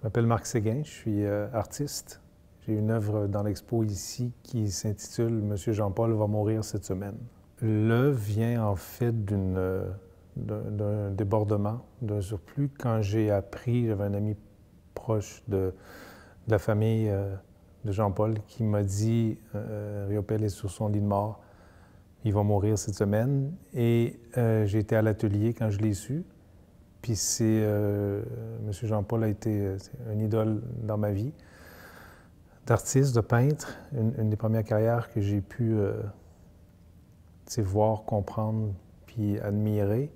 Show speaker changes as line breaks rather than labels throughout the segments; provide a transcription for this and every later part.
Je m'appelle Marc Séguin, je suis euh, artiste. J'ai une œuvre dans l'expo ici qui s'intitule Monsieur Jean-Paul va mourir cette semaine. L'œuvre vient en fait euh, d'un débordement, d'un surplus. Quand j'ai appris, j'avais un ami proche de, la famille euh, de Jean-Paul qui m'a dit Riopel est sur son lit de mort, il va mourir cette semaine. Et j'ai j'étais à l'atelier quand je l'ai su. Puis c'est. Euh, M. Jean-Paul a été euh, une idole dans ma vie, d'artiste, de peintre. Une, des premières carrières que j'ai pu euh, voir, comprendre, puis admirer.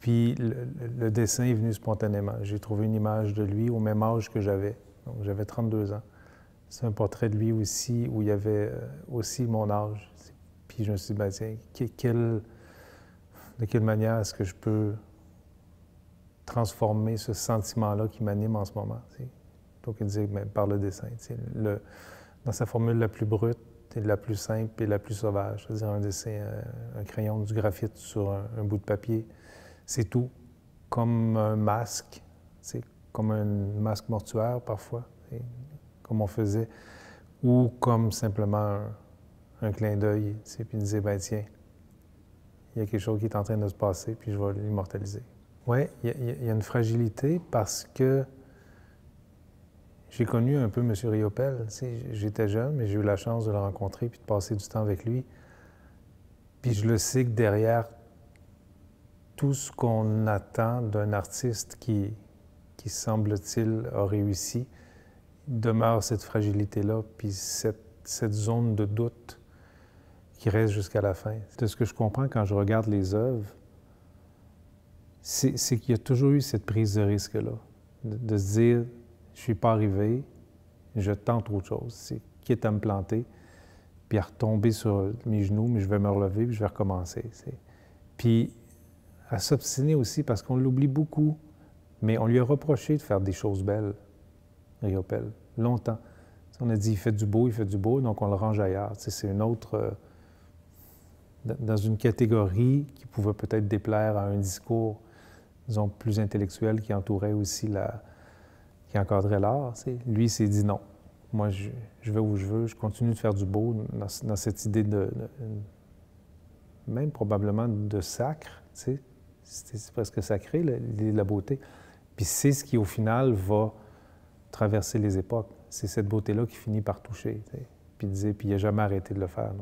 Puis le, dessin est venu spontanément. J'ai trouvé une image de lui au même âge que j'avais. Donc j'avais 32 ans. C'est un portrait de lui aussi où il y avait aussi mon âge. Puis je me suis dit, ben, tiens, de quelle manière est-ce que je peux transformer ce sentiment-là qui m'anime en ce moment. T'sais. Donc, il dit, par le dessin, le, dans sa formule la plus brute, et la plus simple et la plus sauvage, c'est-à-dire un dessin, euh, un crayon, du graphite sur un, bout de papier, c'est tout, comme un masque, c'est comme un masque mortuaire parfois, comme on faisait, ou comme simplement un, clin d'œil, puis il disait, ben tiens, il y a quelque chose qui est en train de se passer, puis je vais l'immortaliser. Oui, il y, a une fragilité parce que j'ai connu un peu M. Riopel. J'étais jeune, mais j'ai eu la chance de le rencontrer puis de passer du temps avec lui. Puis je le sais que derrière tout ce qu'on attend d'un artiste qui, qui semble-t-il, a réussi, demeure cette fragilité-là, puis cette, zone de doute qui reste jusqu'à la fin. C'est ce que je comprends quand je regarde les œuvres, c'est qu'il y a toujours eu cette prise de risque-là, de, se dire, je ne suis pas arrivé, je tente autre chose, c'est quitte à me planter, puis à retomber sur mes genoux, mais je vais me relever, puis je vais recommencer. Puis à s'obstiner aussi, parce qu'on l'oublie beaucoup, mais on lui a reproché de faire des choses belles, Riopelle, longtemps. On a dit, il fait du beau, il fait du beau, donc on le range ailleurs. C'est une autre... Euh, dans une catégorie qui pouvait peut-être déplaire à un discours disons, plus intellectuels qui entourait aussi la. qui encadrait l'art, lui, il s'est dit non. Moi, je, veux vais où je veux, je continue de faire du beau dans, cette idée de, même probablement de sacre, tu sais. C'est presque sacré, l'idée de la beauté. Puis c'est ce qui, au final, va traverser les époques. C'est cette beauté-là qui finit par toucher. Tu Puis il puis jamais arrêté de le faire.